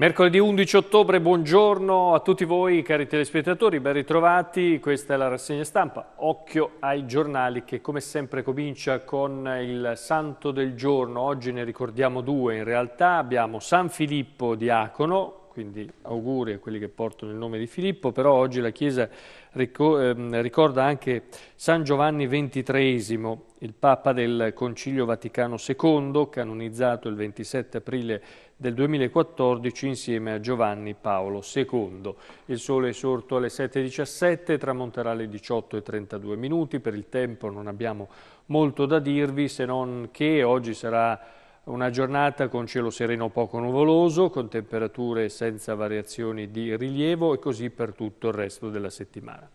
Mercoledì 11 ottobre, buongiorno a tutti voi cari telespettatori, ben ritrovati, questa è la rassegna stampa, occhio ai giornali che come sempre comincia con il santo del giorno, oggi ne ricordiamo due in realtà, abbiamo San Filippo Diacono, quindi auguri a quelli che portano il nome di Filippo, però oggi la Chiesa ehm, ricorda anche San Giovanni XXIII, il Papa del Concilio Vaticano II, canonizzato il 27 aprile del 2014 insieme a Giovanni Paolo II. Il sole è sorto alle 7.17, tramonterà alle 18.32 minuti, per il tempo non abbiamo molto da dirvi se non che oggi sarà una giornata con cielo sereno poco nuvoloso, con temperature senza variazioni di rilievo e così per tutto il resto della settimana.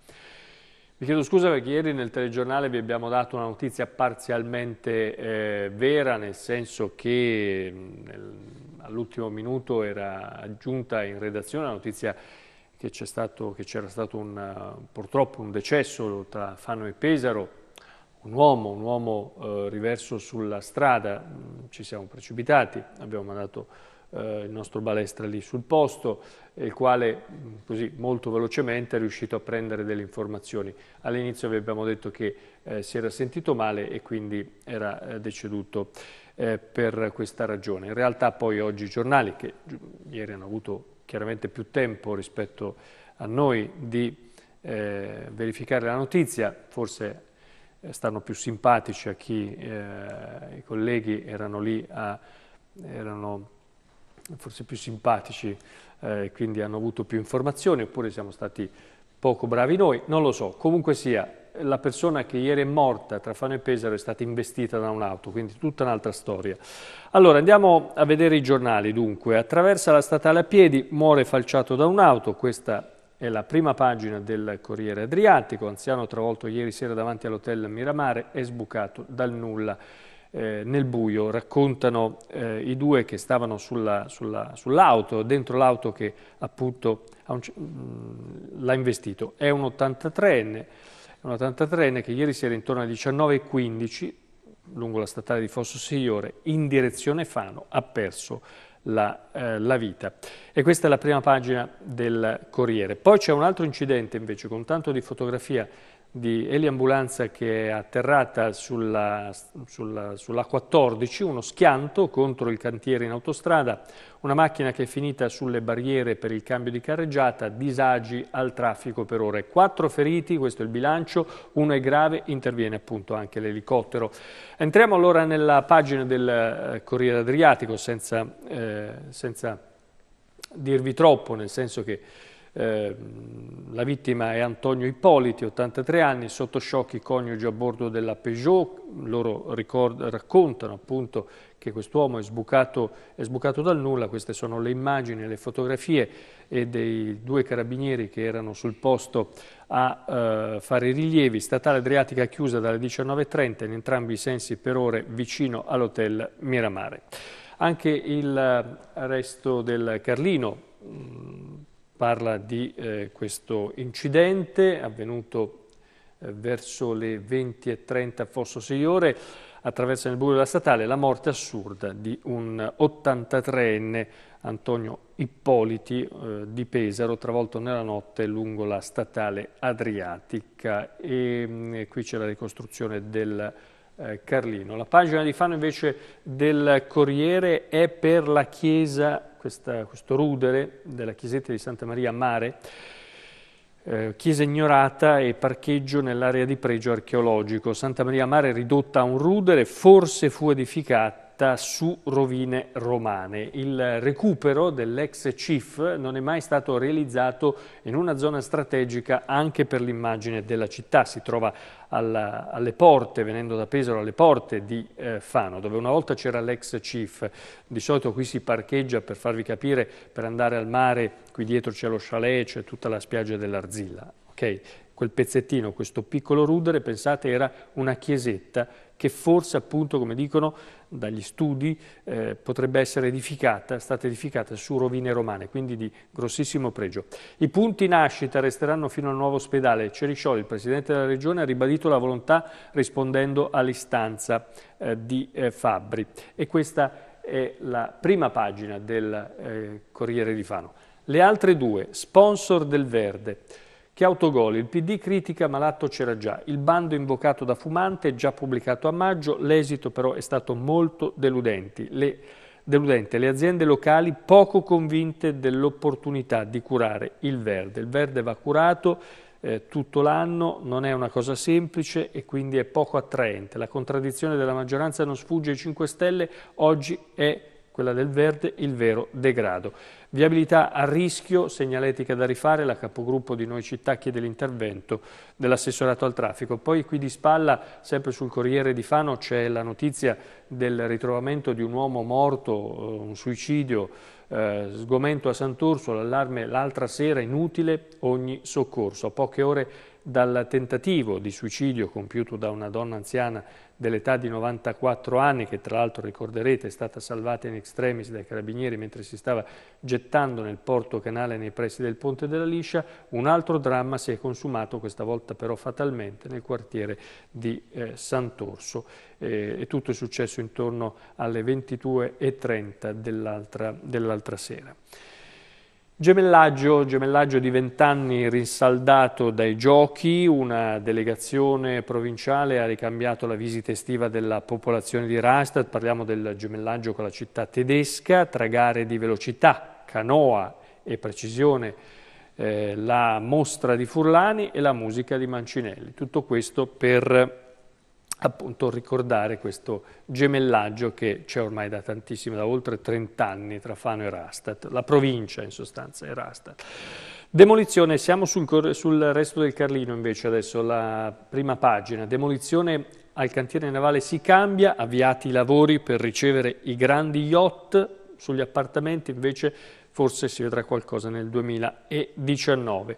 Vi chiedo scusa perché ieri nel telegiornale vi abbiamo dato una notizia parzialmente eh, vera, nel senso che all'ultimo minuto era aggiunta in redazione la notizia che c'era stato, stato un, purtroppo un decesso tra Fano e Pesaro, un uomo, un uomo eh, riverso sulla strada, mm, ci siamo precipitati, abbiamo mandato eh, il nostro balestra lì sul posto, il quale mm, così molto velocemente è riuscito a prendere delle informazioni. All'inizio vi abbiamo detto che eh, si era sentito male e quindi era eh, deceduto eh, per questa ragione. In realtà poi oggi i giornali, che ieri hanno avuto chiaramente più tempo rispetto a noi di eh, verificare la notizia, forse eh, stanno più simpatici a chi eh, i colleghi erano lì, a, erano forse più simpatici eh, e eh, quindi hanno avuto più informazioni oppure siamo stati poco bravi noi, non lo so, comunque sia la persona che ieri è morta tra Fano e Pesaro è stata investita da un'auto, quindi tutta un'altra storia. Allora andiamo a vedere i giornali dunque, attraversa la statale a piedi, muore falciato da un'auto, questa è la prima pagina del Corriere Adriatico, anziano travolto ieri sera davanti all'hotel Miramare, è sbucato dal nulla. Eh, nel buio, raccontano eh, i due che stavano sull'auto, sulla, sull dentro l'auto che appunto mm, l'ha investito. È un 83enne, un 83enne che ieri sera intorno alle 19.15, lungo la statale di Fosso Signore, in direzione Fano, ha perso la, eh, la vita. E questa è la prima pagina del Corriere. Poi c'è un altro incidente invece con tanto di fotografia di eliambulanza che è atterrata sulla, sulla, sulla 14, uno schianto contro il cantiere in autostrada, una macchina che è finita sulle barriere per il cambio di carreggiata, disagi al traffico per ore. Quattro feriti, questo è il bilancio, uno è grave, interviene appunto anche l'elicottero. Entriamo allora nella pagina del eh, Corriere Adriatico senza, eh, senza dirvi troppo, nel senso che Ehm, la vittima è Antonio Ippoliti, 83 anni, sotto shock i coniugi a bordo della Peugeot. Loro raccontano appunto che quest'uomo è sbucato, è sbucato dal nulla, queste sono le immagini, le fotografie e dei due carabinieri che erano sul posto a eh, fare i rilievi. Statale Adriatica chiusa dalle 19.30 in entrambi i sensi per ore vicino all'hotel Miramare. Anche il eh, resto del Carlino mm, parla di eh, questo incidente avvenuto eh, verso le 20.30 a Fosso Signore, attraverso il buio della statale, la morte assurda di un 83enne Antonio Ippoliti eh, di Pesaro, travolto nella notte lungo la statale Adriatica. E mh, mm, qui c'è la ricostruzione del eh, Carlino. La pagina di Fano invece del Corriere è per la chiesa, questa, questo rudere della chiesetta di Santa Maria Mare, eh, chiesa ignorata e parcheggio nell'area di pregio archeologico. Santa Maria Mare ridotta a un rudere, forse fu edificata sta su rovine romane. Il recupero dell'ex CIF non è mai stato realizzato in una zona strategica anche per l'immagine della città. Si trova alla, alle porte, venendo da Pesaro, alle porte di eh, Fano, dove una volta c'era l'ex CIF. Di solito qui si parcheggia, per farvi capire, per andare al mare, qui dietro c'è lo chalet, c'è tutta la spiaggia dell'Arzilla Quel pezzettino, questo piccolo rudere, pensate, era una chiesetta che forse appunto, come dicono dagli studi, eh, potrebbe essere edificata, stata edificata su rovine romane, quindi di grossissimo pregio. I punti nascita resteranno fino al nuovo ospedale. Ceriscioli, il presidente della regione, ha ribadito la volontà rispondendo all'istanza eh, di eh, Fabbri. E questa è la prima pagina del eh, Corriere di Fano. Le altre due, sponsor del Verde. Che autogol? Il PD critica ma c'era già. Il bando invocato da Fumante è già pubblicato a maggio, l'esito però è stato molto deludente. Le, deludente. Le aziende locali poco convinte dell'opportunità di curare il verde. Il verde va curato eh, tutto l'anno, non è una cosa semplice e quindi è poco attraente. La contraddizione della maggioranza non sfugge ai 5 Stelle, oggi è quella del verde, il vero degrado. Viabilità a rischio, segnaletica da rifare, la capogruppo di Noi Città chiede l'intervento dell'assessorato al traffico. Poi qui di spalla, sempre sul Corriere di Fano, c'è la notizia del ritrovamento di un uomo morto, eh, un suicidio, eh, sgomento a Sant'Urso, l'allarme l'altra sera, inutile ogni soccorso. A poche ore dal tentativo di suicidio compiuto da una donna anziana dell'età di 94 anni, che tra l'altro ricorderete è stata salvata in extremis dai carabinieri mentre si stava gettando nel porto canale nei pressi del Ponte della Liscia, un altro dramma si è consumato, questa volta però fatalmente, nel quartiere di eh, Sant'Orso. Eh, e tutto è successo intorno alle 22.30 dell'altra dell sera. Gemellaggio, gemellaggio di vent'anni rinsaldato dai giochi, una delegazione provinciale ha ricambiato la visita estiva della popolazione di Rastatt, parliamo del gemellaggio con la città tedesca, tre gare di velocità, canoa e precisione, eh, la mostra di Furlani e la musica di Mancinelli. Tutto questo per appunto ricordare questo gemellaggio che c'è ormai da tantissimo, da oltre 30 anni tra Fano e Rastat, la provincia in sostanza è Rastat. Demolizione, siamo sul, sul resto del Carlino invece adesso, la prima pagina, demolizione al cantiere navale si cambia, avviati i lavori per ricevere i grandi yacht, sugli appartamenti invece forse si vedrà qualcosa nel 2019.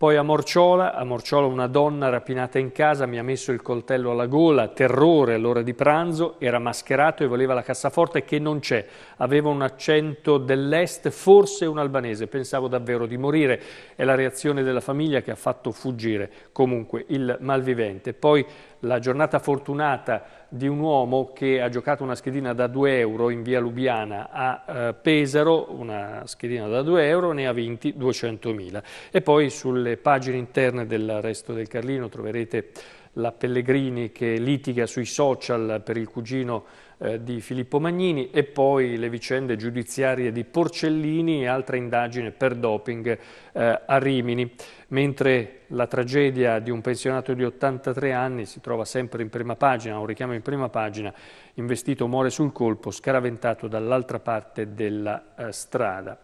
Poi a Morciola, a Morciola una donna rapinata in casa mi ha messo il coltello alla gola, terrore all'ora di pranzo, era mascherato e voleva la cassaforte che non c'è. Aveva un accento dell'est, forse un albanese, pensavo davvero di morire. È la reazione della famiglia che ha fatto fuggire comunque il malvivente. Poi la giornata fortunata di un uomo che ha giocato una schedina da 2 euro in via Lubiana a eh, Pesaro, una schedina da 2 euro, ne ha vinti 200.000. E poi sulle pagine interne del resto del Carlino troverete la Pellegrini che litiga sui social per il cugino eh, di Filippo Magnini e poi le vicende giudiziarie di Porcellini e altra indagine per doping eh, a Rimini. Mentre la tragedia di un pensionato di 83 anni si trova sempre in prima pagina, un richiamo in prima pagina, investito muore sul colpo, scaraventato dall'altra parte della eh, strada.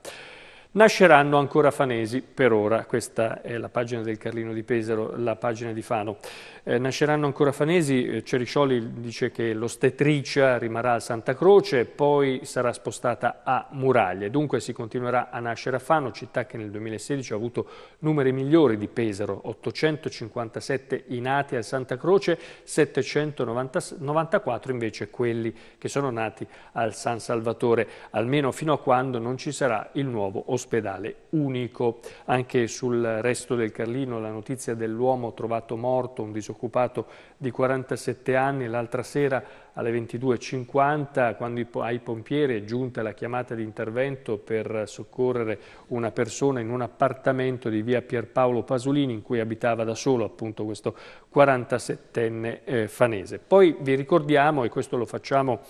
Nasceranno ancora fanesi, per ora, questa è la pagina del Carlino di Pesaro, la pagina di Fano. Eh, nasceranno ancora fanesi, eh, Ceriscioli dice che l'ostetricia rimarrà a Santa Croce, poi sarà spostata a Muraglie. Dunque si continuerà a nascere a Fano, città che nel 2016 ha avuto numeri migliori di Pesaro, 857 i nati a Santa Croce, 794 invece quelli che sono nati al San Salvatore, almeno fino a quando non ci sarà il nuovo ospedale ospedale unico. Anche sul resto del Carlino la notizia dell'uomo trovato morto, un disoccupato di 47 anni, l'altra sera alle 22.50 quando ai pompieri è giunta la chiamata di intervento per soccorrere una persona in un appartamento di via Pierpaolo Pasolini in cui abitava da solo appunto questo 47enne eh, fanese. Poi vi ricordiamo, e questo lo facciamo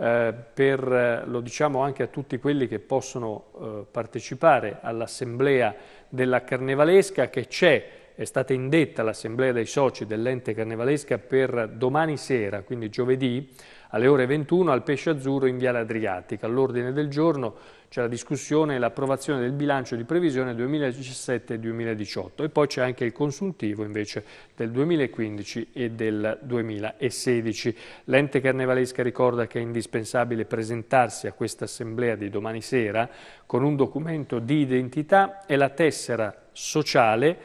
eh, per, eh, lo diciamo anche a tutti quelli che possono eh, partecipare all'assemblea della Carnevalesca che c'è, è stata indetta l'assemblea dei soci dell'ente Carnevalesca per domani sera, quindi giovedì, alle ore 21 al Pesce Azzurro in Viale Adriatica. All'ordine del giorno c'è la discussione e l'approvazione del bilancio di previsione 2017-2018 e poi c'è anche il consultivo invece del 2015 e del 2016. L'ente carnevalesca ricorda che è indispensabile presentarsi a questa assemblea di domani sera con un documento di identità e la tessera sociale,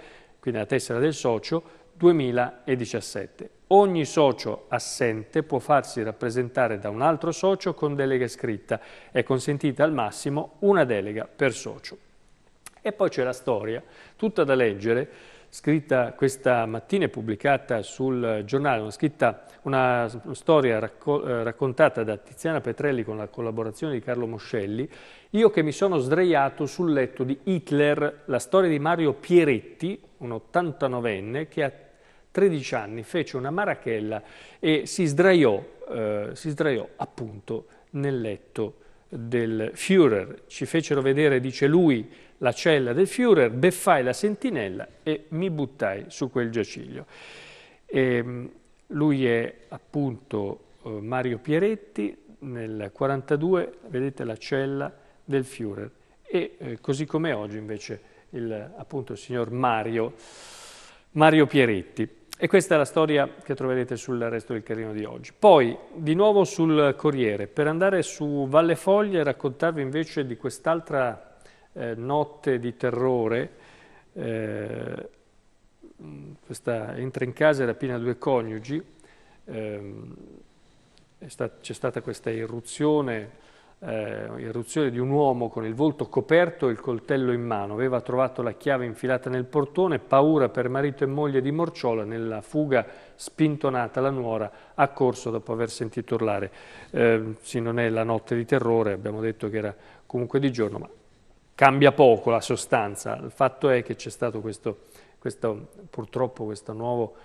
quindi la tessera del socio, 2017. Ogni socio assente può farsi rappresentare da un altro socio con delega scritta. È consentita al massimo una delega per socio. E poi c'è la storia, tutta da leggere, scritta questa mattina e pubblicata sul giornale, una, scritta, una storia racco eh, raccontata da Tiziana Petrelli con la collaborazione di Carlo Moscelli, io che mi sono sdraiato sul letto di Hitler, la storia di Mario Pieretti, un 89enne che ha 13 anni, fece una marachella e si sdraiò, eh, si sdraiò appunto nel letto del Führer. Ci fecero vedere, dice lui, la cella del Führer, beffai la sentinella e mi buttai su quel giaciglio. E, ehm, lui è appunto eh, Mario Pieretti, nel 1942 vedete la cella del Führer e eh, così come oggi invece il, appunto il signor Mario, Mario Pieretti. E questa è la storia che troverete sul resto del Carino di oggi. Poi, di nuovo sul Corriere, per andare su Valle Foglia e raccontarvi invece di quest'altra eh, notte di terrore, eh, questa entra in casa e rapina due coniugi, eh, c'è stata questa irruzione eh, irruzione di un uomo con il volto coperto e il coltello in mano. Aveva trovato la chiave infilata nel portone, paura per marito e moglie di Morciola, nella fuga spintonata la nuora ha corso dopo aver sentito urlare. Eh, sì, non è la notte di terrore, abbiamo detto che era comunque di giorno, ma cambia poco la sostanza. Il fatto è che c'è stato questo, questo, purtroppo questo nuovo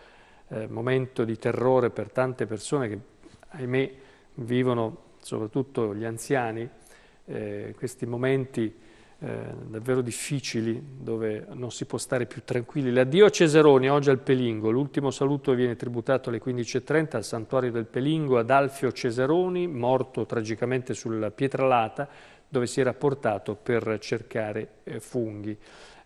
eh, momento di terrore per tante persone che, ahimè, vivono soprattutto gli anziani, eh, questi momenti eh, davvero difficili dove non si può stare più tranquilli. L'addio a Cesaroni, oggi al Pelingo, l'ultimo saluto viene tributato alle 15.30 al santuario del Pelingo ad Alfio Cesaroni, morto tragicamente sulla pietralata dove si era portato per cercare eh, funghi.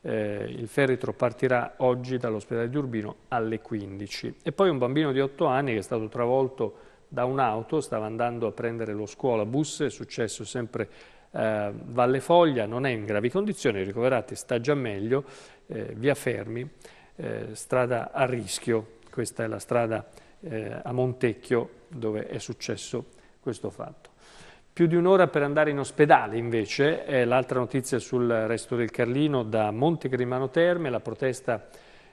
Eh, il feritro partirà oggi dall'ospedale di Urbino alle 15. E poi un bambino di 8 anni che è stato travolto da un'auto, stava andando a prendere lo scuolabus, è successo sempre eh, Valle Foglia, non è in gravi condizioni, ricoverati, sta già meglio, eh, via Fermi, eh, strada a rischio, questa è la strada eh, a Montecchio dove è successo questo fatto. Più di un'ora per andare in ospedale invece è l'altra notizia sul resto del Carlino da Montegrimano Terme, la protesta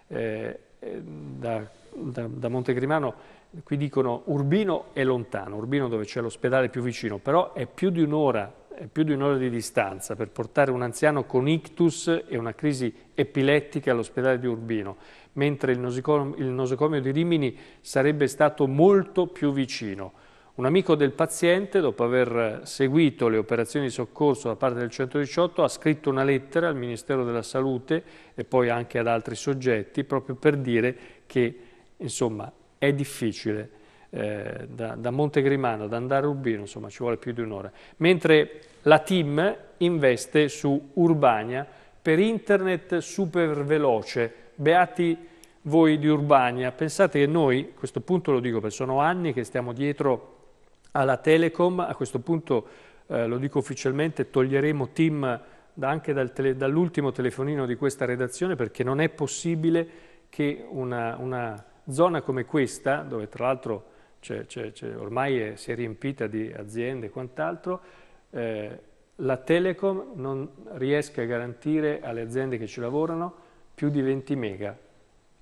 eh, eh da, da, da Montegrimano qui dicono Urbino è lontano, Urbino dove c'è l'ospedale più vicino, però è più di un'ora più di un'ora di distanza per portare un anziano con ictus e una crisi epilettica all'ospedale di Urbino, mentre il nosocomio, il nosocomio di Rimini sarebbe stato molto più vicino. Un amico del paziente, dopo aver seguito le operazioni di soccorso da parte del 118, ha scritto una lettera al Ministero della Salute e poi anche ad altri soggetti proprio per dire che insomma, è difficile. Eh, da, da Grimano da andare a Urbino, insomma ci vuole più di un'ora. Mentre la team investe su Urbania per internet super veloce. Beati voi di Urbania, pensate che noi, a questo punto lo dico perché sono anni che stiamo dietro alla Telecom, a questo punto eh, lo dico ufficialmente, toglieremo team da, anche dal tele, dall'ultimo telefonino di questa redazione perché non è possibile che una, una zona come questa, dove tra l'altro ormai è, si è riempita di aziende e quant'altro, eh, la Telecom non riesce a garantire alle aziende che ci lavorano più di 20 mega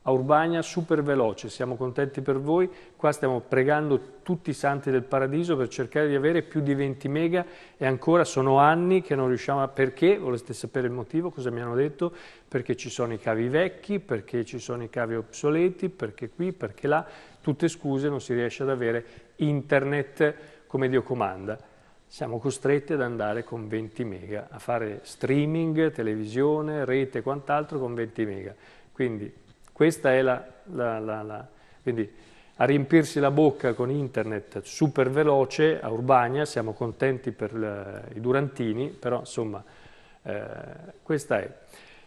a Urbania super veloce, siamo contenti per voi, qua stiamo pregando tutti i santi del paradiso per cercare di avere più di 20 mega e ancora sono anni che non riusciamo a... perché? Voleste sapere il motivo? Cosa mi hanno detto? Perché ci sono i cavi vecchi, perché ci sono i cavi obsoleti, perché qui, perché là, tutte scuse, non si riesce ad avere internet come Dio comanda. Siamo costretti ad andare con 20 mega, a fare streaming, televisione, rete e quant'altro con 20 mega. Quindi questa è la, la, la, la... Quindi a riempirsi la bocca con internet super veloce a Urbania, siamo contenti per i Durantini, però insomma eh, questa è.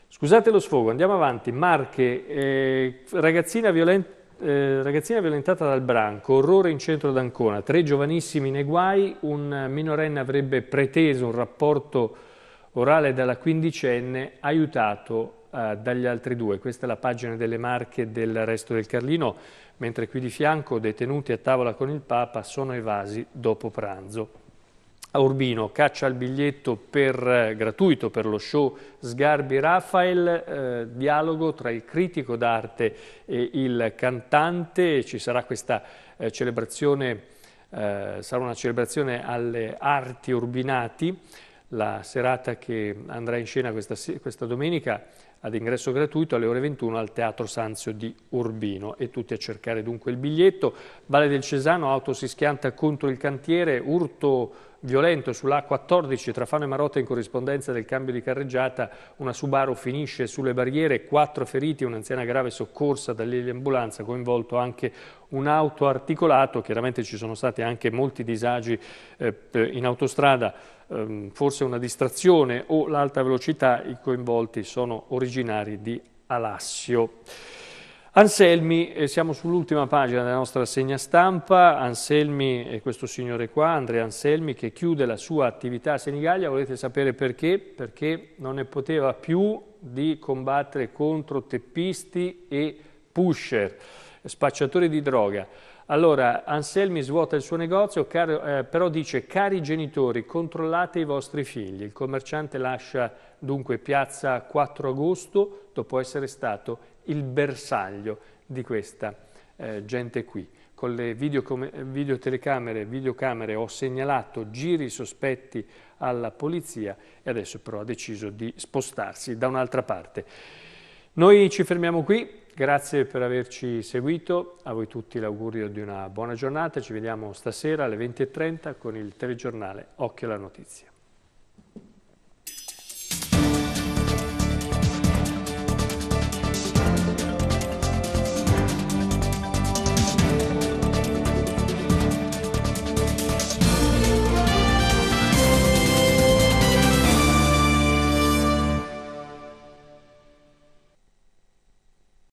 Scusate lo sfogo, andiamo avanti. Marche, eh, ragazzina, violen eh, ragazzina, violentata dal branco, orrore in centro d'Ancona, tre giovanissimi nei guai, un minorenne avrebbe preteso un rapporto orale dalla quindicenne, aiutato eh, dagli altri due. Questa è la pagina delle marche del resto del Carlino, mentre qui di fianco detenuti a tavola con il Papa sono evasi dopo pranzo. A Urbino caccia il biglietto per, eh, gratuito per lo show Sgarbi Raffael, eh, dialogo tra il critico d'arte e il cantante, ci sarà questa eh, celebrazione, eh, sarà una celebrazione alle arti urbinati, la serata che andrà in scena questa, questa domenica ad ingresso gratuito alle ore 21 al Teatro Sanzio di Urbino e tutti a cercare dunque il biglietto. Vale del Cesano, auto si schianta contro il cantiere, urto violento sulla A14 tra Fano e Marotta in corrispondenza del cambio di carreggiata, una Subaru finisce sulle barriere, quattro feriti, un'anziana grave soccorsa dall'ambulanza, coinvolto anche un'auto auto articolato, chiaramente ci sono stati anche molti disagi eh, in autostrada, ehm, forse una distrazione o l'alta velocità, i coinvolti sono originari di Alassio. Anselmi, eh, siamo sull'ultima pagina della nostra segna stampa, Anselmi è questo signore qua, Andrea Anselmi, che chiude la sua attività a Senigallia, volete sapere perché? Perché non ne poteva più di combattere contro teppisti e pusher, spacciatori di droga. Allora, Anselmi svuota il suo negozio, caro, eh, però dice, cari genitori, controllate i vostri figli. Il commerciante lascia dunque piazza 4 agosto dopo essere stato il bersaglio di questa eh, gente qui. Con le videotelecamere, videocamere ho segnalato giri sospetti alla polizia e adesso però ha deciso di spostarsi da un'altra parte. Noi ci fermiamo qui, Grazie per averci seguito, a voi tutti l'augurio di una buona giornata, ci vediamo stasera alle 20.30 con il telegiornale Occhio alla Notizia.